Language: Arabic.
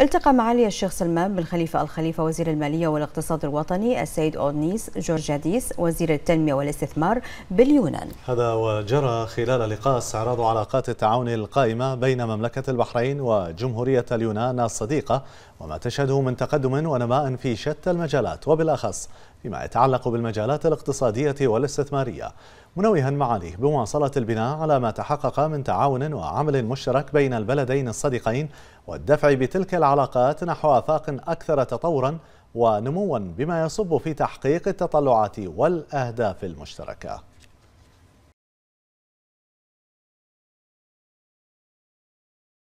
التقى معالي الشيخ سلمان بن خليفة الخليفة وزير المالية والاقتصاد الوطني السيد أودنيس جورجاديس وزير التنمية والاستثمار باليونان هذا وجرى خلال لقاء استعراض علاقات التعاون القائمة بين مملكة البحرين وجمهورية اليونان الصديقة وما تشهده من تقدم ونماء في شتى المجالات وبالأخص فيما يتعلق بالمجالات الاقتصادية والاستثمارية منوها معاليه بمواصلة البناء على ما تحقق من تعاون وعمل مشترك بين البلدين الصديقين والدفع بتلك العلاقات نحو آفاق أكثر تطورا ونموا بما يصب في تحقيق التطلعات والأهداف المشتركة